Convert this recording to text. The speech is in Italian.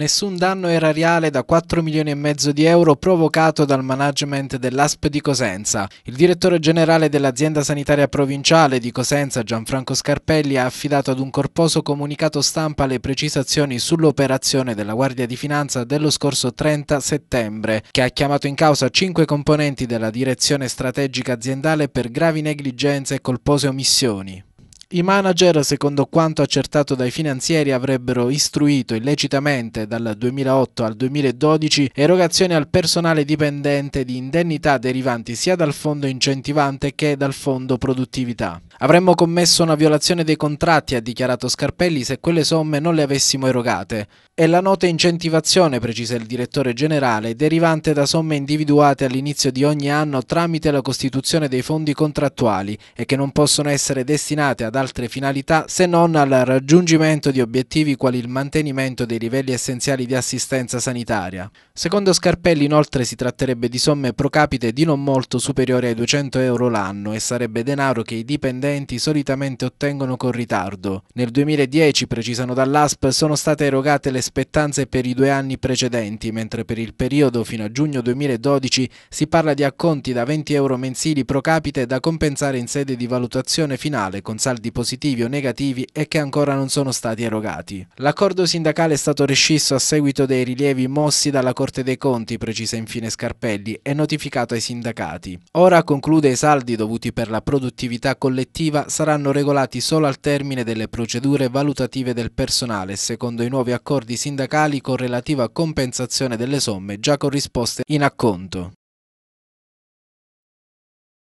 Nessun danno erariale da 4 milioni e mezzo di euro provocato dal management dell'ASP di Cosenza. Il direttore generale dell'azienda sanitaria provinciale di Cosenza, Gianfranco Scarpelli, ha affidato ad un corposo comunicato stampa le precisazioni sull'operazione della Guardia di Finanza dello scorso 30 settembre, che ha chiamato in causa cinque componenti della direzione strategica aziendale per gravi negligenze e colpose omissioni. I manager, secondo quanto accertato dai finanzieri, avrebbero istruito illecitamente dal 2008 al 2012 erogazioni al personale dipendente di indennità derivanti sia dal fondo incentivante che dal fondo produttività. Avremmo commesso una violazione dei contratti, ha dichiarato Scarpelli, se quelle somme non le avessimo erogate. È la nota incentivazione, precisa il direttore generale, derivante da somme individuate all'inizio di ogni anno tramite la costituzione dei fondi contrattuali e che non possono essere destinate ad altre finalità se non al raggiungimento di obiettivi quali il mantenimento dei livelli essenziali di assistenza sanitaria. Secondo Scarpelli inoltre si tratterebbe di somme pro capite di non molto superiori ai 200 euro l'anno e sarebbe denaro che i dipendenti solitamente ottengono con ritardo. Nel 2010, precisano dall'ASP, sono state erogate le spettanze per i due anni precedenti, mentre per il periodo fino a giugno 2012 si parla di acconti da 20 euro mensili pro capite da compensare in sede di valutazione finale con saldi soldi positivi o negativi e che ancora non sono stati erogati. L'accordo sindacale è stato rescisso a seguito dei rilievi mossi dalla Corte dei Conti, precisa infine Scarpelli, e notificato ai sindacati. Ora conclude i saldi dovuti per la produttività collettiva saranno regolati solo al termine delle procedure valutative del personale, secondo i nuovi accordi sindacali con relativa compensazione delle somme già corrisposte in acconto.